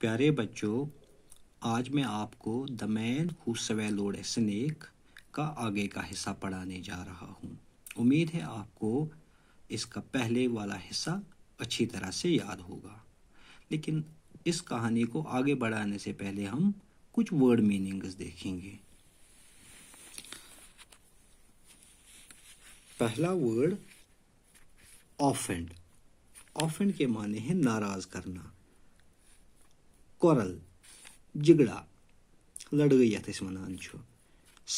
प्यारे बच्चों आज मैं आपको the man who swallowed snake का आगे का हिस्सा पढ़ाने जा रहा हूँ उम्मीद है आपको इसका पहले वाला हिस्सा अच्छी तरह से याद होगा लेकिन इस कहानी को आगे बढ़ाने से पहले हम कुछ वर्ड मीनिंग्स देखेंगे पहला वर्ड ऑफेंड ऑफेंड के माने हैं नाराज करना कोरल जिगड़ा लड़ाई ये वनान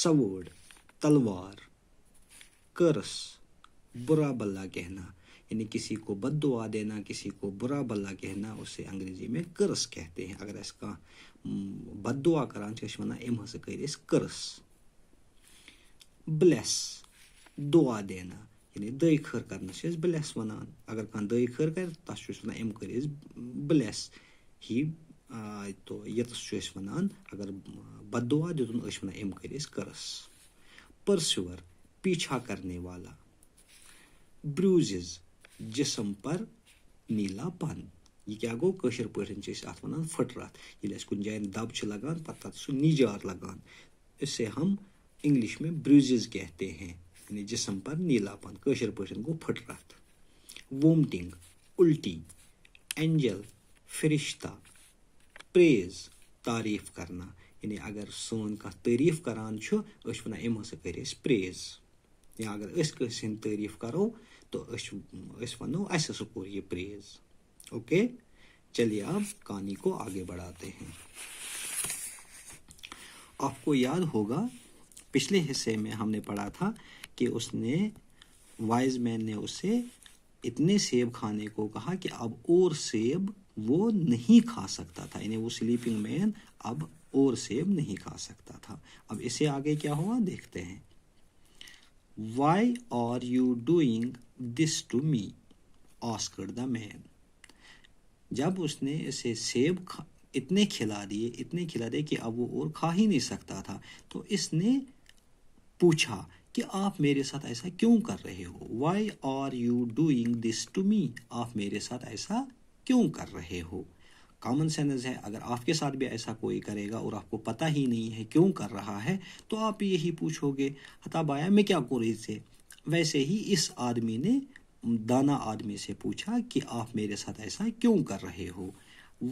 सवोड तलवार करस बुरा बल्ला कहना यानी किसी को बद देना किसी को बुरा बल्ला कहना उसे अंग्रेजी में करस कहते हैं अगर अस कह बद दुआ करान तो वन अम हस कर करस ब्लेस दुआ देना यानी दई खर कर ब्लेस वनान अगर कह दई खर कर तस वन अम कर ब्लेस ही تو ییٚتَس چھُ أسۍ وَنان اگر بَدُعا دیُتُن أسۍ چھِ وَنان أمۍ کٔرۍ أسۍ کٔرٕس پٔرسِوَر پیٖچھا کرنے والا برٛوٗزِز جِسم پر نیٖلا پَن یہِ کیٛاہ گوٚو کٲشِر پٲٹھۍ چھِ أسۍ اَتھ وَنان پھٕٹرَتھ ییٚلہِ اَسہِ کُنہِ جایَن دَب چھِ لگان پَتہٕ تَتھ سُہ نِجار لگان اسے ہم اِنگلِش میں برٛوٗزِز کہتے ہیں یعنی جِسم پر نیٖلا پَن کٲشِر پٲٹھۍ گوٚو پھٕٹرَتھ وومٹِنٛگ اُلٹی اینجل فرشتہ प्रेज तारीफ करना यानी अगर सोन कह तारीफ करान वन यमो से कर प्रेज या अगर अस तारीफ करो तो वनो अस कोर ये प्रेज ओके चलिए अब कहानी को आगे बढ़ाते हैं आपको याद होगा पिछले हिस्से में हमने पढ़ा था कि उसने वाइज मैन ने उसे इतने सेब खाने को कहा कि अब और सेब वो नहीं खा सकता था यानी वो स्लीपिंग मैन अब और सेब नहीं खा सकता था अब इसे आगे क्या हुआ देखते हैं why are you doing this to me asked the man जब उसने इसे सेब खा इतने खिला दिए इतने खिला दिए कि अब वो और खा ही नहीं सकता था तो इसने पूछा कि आप मेरे साथ ऐसा क्यों कर रहे हो why are you doing this to me आप मेरे साथ ऐसा क्यों कर रहे हो कॉमन सेंस है अगर आपके साथ भी ऐसा कोई करेगा और आपको पता ही नहीं है क्यों कर रहा है तो आप यही पूछोगे हताबाया मैं क्या करूँ इसे वैसे ही इस आदमी ने दाना आदमी से पूछा कि आप मेरे साथ ऐसा क्यों कर रहे हो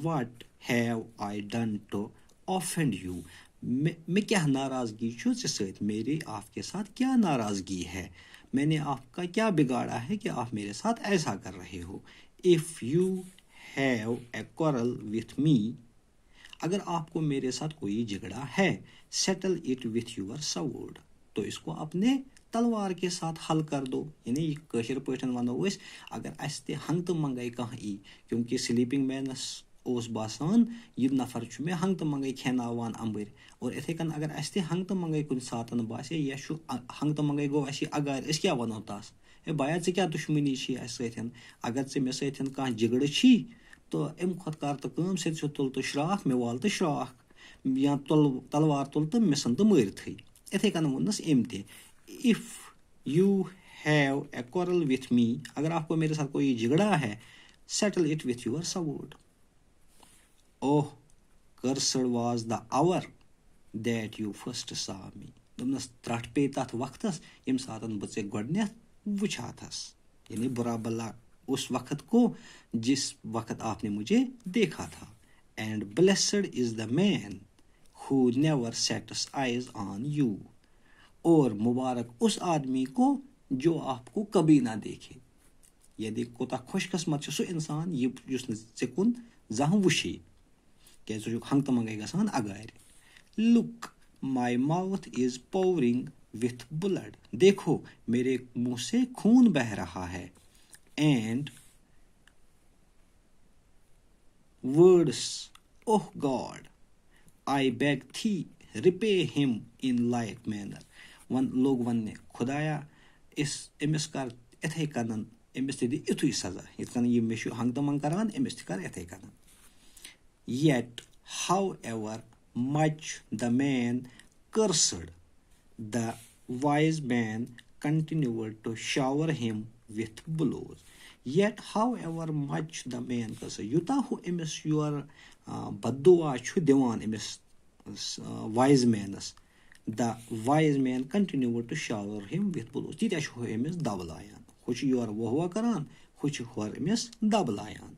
what have I done to offend you मैं क्या नाराज़गी छू सत मेरी आपके साथ क्या नाराज़गी है मैंने आपका क्या बिगाड़ा है कि आप मेरे साथ ऐसा कर रहे हो if you have a quarrel with me अगर आपको मेरे साथ कोई झगड़ा है settle it with your sword तो इसको अपने तलवार के साथ हल कर दो यानी कशर पे वनो अगर अस ते हंग तो मंगाई कह ई क्योंकि स्लीपिंग मैनस उस बासान यह नफर मे हंग तो मंगाई खेनावान अंबर और इथे कन अगर अस ते हंग तो मंगाई कुन सातन बासे या छु हंग तो मंगाई गो अस अगार अस क्या वनो तास ए बाया चे क्या दुश्मनी छी अस सथन अगर चे मे सथन कह झगड़ छी تہٕ اَمہِ کھۄتہٕ کَر تہٕ کٲم سٔرسیو تُل تہٕ شرٛاکھ مےٚ وال تہٕ شرٛاکھ یا تُلہٕ تلوار تُل تہٕ مےٚ ژھٕن تہٕ مٲرتھٕے یِتھَے کٔنۍ ووٚننَس أمۍ تہِ if you have a quarrel with me अगर आपको मेरे साथ कोई झगड़ा है settle it with your sword oh cursed was the hour that you first saw me دوٚپنَس ترٛٹھ پے تَتھ وقتَس ییٚمہِ ساتہٕ بہٕ ژےٚ گۄڈٕنٮ۪تھ وٕچھاتھَس یعنی بُرا بَلا उस वक़्त को जिस वक़्त आपने मुझे देखा था and blessed is the man who never sets eyes on you और मुबारक उस आदमी को जो आपको कभी ना देखे यदि कोता खुशकस्मत सो इंसान ये कुन जहाँ वुशी क्या हंग तो मंगे गसान अगर look my mouth is pouring with blood देखो मेरे मुंह से खून बह रहा है and words, Oh God, I beg thee, repay him in like manner. One log one ne Kodaya is emiskar ethekanan, emisted itui saza. It can you mishu hang the mankaran, emiskar ethekanan. Yet, however much the man cursed, the wise man continued to shower him with blows yet however much the man قصر یوٗتاہ ہُہ أمِس یورٕ بدُعا چھُ دِوان أمِس wise مینَس the wise man continue to shower him with blows تیٖتیٛاہ چھُ ہُہ أمِس دَب لایان ہُہ چھُ یورٕ ووٚہوا کَران ہُہ چھُ ہورٕ أمِس دَب لایان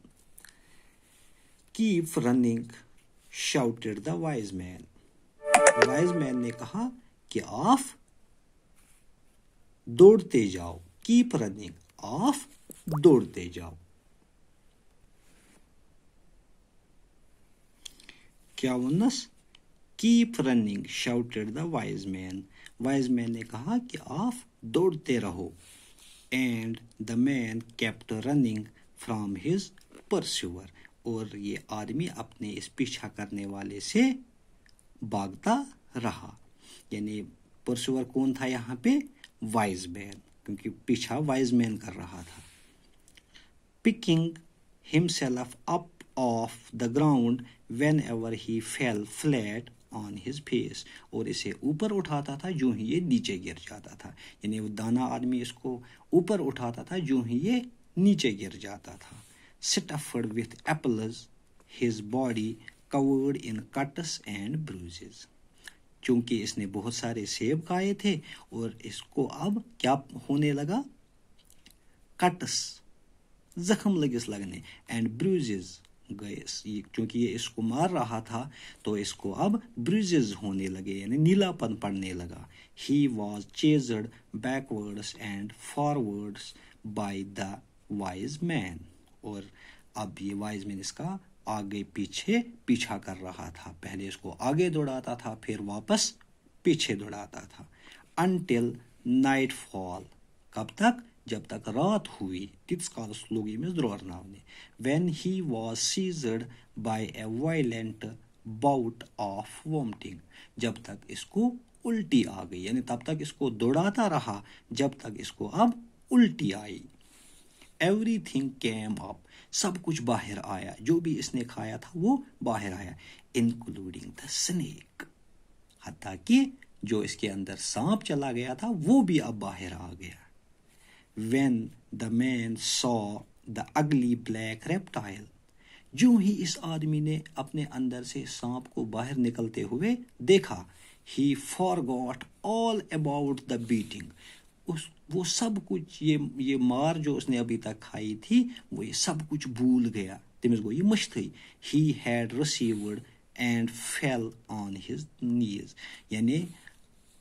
keep running shouted the wise man wise man ने कहा कि आप दौड़ते जाओ कीप रनिंग ऑफ दौड़ते जाओ क्या उन्नस keep running shouted the wise man wise man ने कहा कि आप दौड़ते रहो and the man kept running from his pursuer और ये आदमी अपने इस पीछा करने वाले से भागता रहा यानी परसुअर कौन था यहाँ पे वाइज मैन क्योंकि पीछा वाइज मैन कर रहा था picking himself up off the ground whenever he fell flat on his face और इसे ऊपर उठाता था जो ही ये नीचे गिर जाता था यानी वो दाना आदमी इसको ऊपर उठाता था जो ही ये नीचे गिर जाता था stuffed with apples his body covered in cuts and bruises क्योंकि इसने बहुत सारे सेब खाए थे और इसको अब क्या होने लगा कट्स जख्म लगे लगने एंड ब्रूजेज गए क्योंकि ये इसको मार रहा था तो इसको अब ब्रूजेज होने लगे यानी नीलापन पड़ने लगा he was chased backwards and forwards by the wise man और अब ये वाइज मैन इसका आगे पीछे पीछा कर रहा था पहले इसको आगे दौड़ाता था फिर वापस पीछे दौड़ाता था अनटिल नाइट फॉल कब तक जब तक रात हुई तीस काल स्लोगी में when he was seized by a violent bout of vomiting जब तक इसको उल्टी आ गई यानी तब तक इसको दौड़ाता रहा जब तक इसको अब उल्टी आई एवरी थिंग केम अप सब कुछ बाहर आया जो भी इसने खाया था वो बाहर आया इंक्लूडिंग द स्नेक हत्या कि जो इसके अंदर सांप चला गया था वो भी अब बाहर आ गया when the man saw the ugly black reptile जो ही इस आदमी ने अपने अंदर से सांप को बाहर निकलते हुए देखा he forgot all about the beating उस वो सब कुछ ये ये मार जो उसने अभी तक खाई थी वो ये सब कुछ भूल गया तमिस गो ये मशत he had received and fell on his knees यानी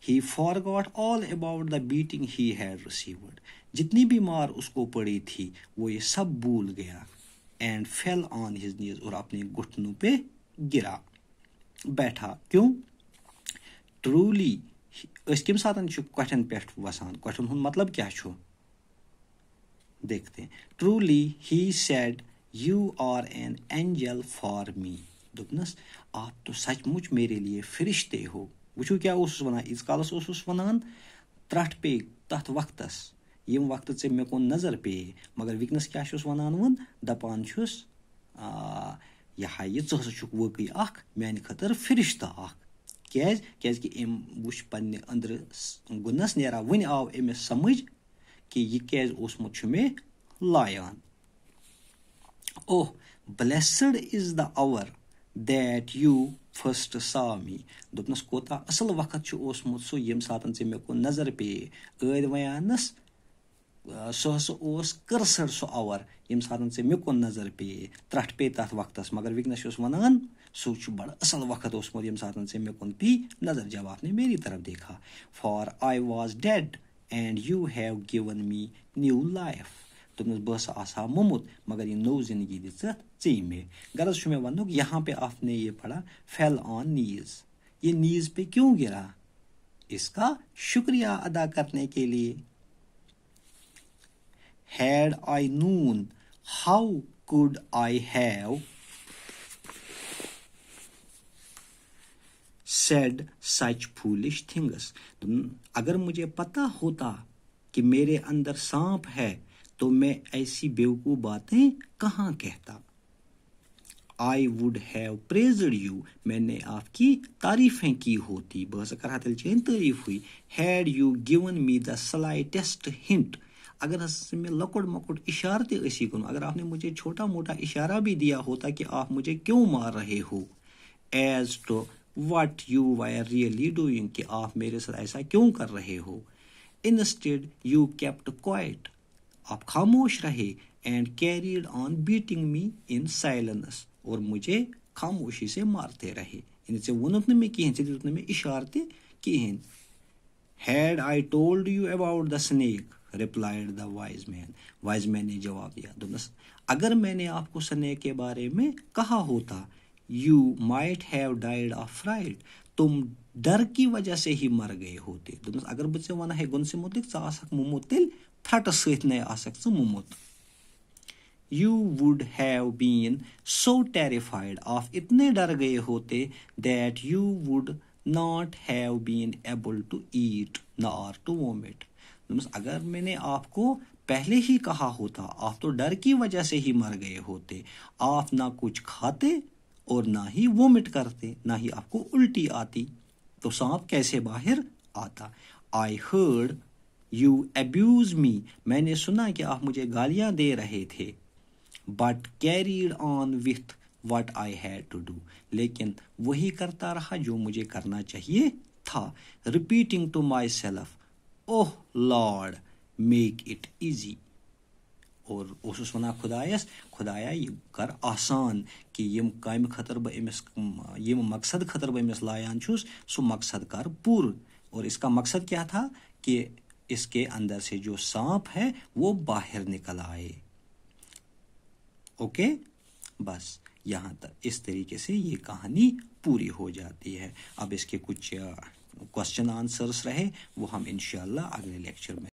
he forgot all about the beating he had received जितनी भी मार उसको पड़ी थी वो ये सब भूल गया and fell on his knees और अपने घुटनों पे गिरा बैठा क्यों ट्रूली أسۍ کَمہِ ساتہٕ چھِ کۄٹھٮ۪ن پٮ۪ٹھ وَسان کۄٹھٮ۪ن ہُنٛد مطلب کیٛاہ چھُ دیکھتے truly he said you are an angel for me دوٚپنَس آ تہٕ سچ مُچ میرے لیے فرشتے ہو وٕچھو کیٛاہ اوسُس وَنان ییٖتِس کالَس اوسُس وَنان ترٛٹھ پے تَتھ وقتَس ییٚمہِ وقتہٕ ژےٚ مےٚ کُن نظر پے مگر وٕنۍکٮ۪نَس کیٛاہ چھُس وَنان وۄنۍ دَپان چھُس یہِ ہا یہِ ژٕ ہسا چھُکھ وٲقٕے اَکھ میٛانہِ خٲطرٕ فرشتہٕ اَکھ کیٛازِ کیٛازِکہِ أمۍ وٕچھ پنٛنہِ أنٛدرٕ گُنَس نیران وٕنہِ آو أمِس سَمٕجھ کہِ یہِ کیٛازِ اوسمُت چھُ مےٚ لایان oh blessed is the hour that you first saw me دوٚپنَس کوتاہ اَصٕل وقت چھُ اوسمُت سُہ ییٚمہِ ساتہٕ ژےٚ مےٚ کُن نظر پیٚیے ٲدۍ وَیانَس سُہ ہسا اوس کٔرسٕڈ سُہ اَوَر ییٚمہِ ساتہٕ ژےٚ مےٚ کُن نظر پیٚیے ترٛٹھ پیٚیہِ تَتھ وقتَس مگر وِگنَس چھُس وَنان سُہ چھُ بَڑٕ اَصٕل وقت اوسمُت ییٚمہِ ساتہٕ ژےٚ مےٚ کُن پی نظر جواب نے میری طرف دیکھا for I was dead and you have given me new life دوٚپنَس بہٕ ہسا آسہٕ ہا مُمُت مگر یہِ نٔو زِندگی دِژٕتھ ژےٚ مےٚ غرض چھُ مےٚ وَننُک یہاں پے اَتھ نے یہِ پڑا فٮ۪ل آن نیٖز یہِ نیٖز پے کیوں گِرا اس کا شُکریہ ادا کرنے کے لیے had I known, how could I have? Said such foolish things. तो अगर मुझे पता होता कि मेरे अंदर सांप है तो मैं ऐसी बेवकूफ़ बातें कहाँ कहता I would have praised you. मैंने आपकी तारीफें की होती बहस कर हाथ तारीफ हुई Had you given me the slightest hint. अगर में लकड़ मकुड़ इशार थे इसी कन अगर आपने मुझे छोटा मोटा इशारा भी दिया होता कि आप मुझे क्यों मार रहे हो as to what you were really doing कि आप मेरे साथ ऐसा क्यों कर रहे हो इंस्टेड यू कैप्ट क्वाइट आप खामोश रहे and carried on beating me in silence और मुझे खामोशी से मारते रहे इनसे वोनुक मे कहें से दितुक मे इशार कहें had I told you about the snake replied the wise man wise man ने जवाब दिया तो बस अगर मैंने आपको सने के बारे में कहा होता you might have died of fright तुम डर की वजह से ही मर गए होते तो अगर बच्चे वाना है गुन तो से मुतलिक मुमो तिल थट सह आसक मुमो you would have been so terrified of इतने डर गए होते that you would not have been able to eat nor to vomit अगर मैंने आपको पहले ही कहा होता आप तो डर की वजह से ही मर गए होते आप ना कुछ खाते और ना ही वोमिट करते ना ही आपको उल्टी आती तो सांप कैसे बाहर आता I heard you abuse me मैंने सुना कि आप मुझे गालियाँ दे रहे थे but carried on with what I had to do लेकिन वही करता रहा जो मुझे करना चाहिए था repeating to myself oh Lord make it easy और उस वन खुदायस खुदाया ये कर आसान कि यम काम खतर बह यम मकसद खतर बहुत लायान छुस सो मकसद कर पूर और इसका मकसद क्या था कि इसके अंदर से जो सांप है वो बाहर निकल आए ओके बस यहाँ तक इस तरीके से ये कहानी पूरी हो जाती है अब इसके कुछ क्वेश्चन आंसर्स रहे वो हम इनशाला अगले लेक्चर में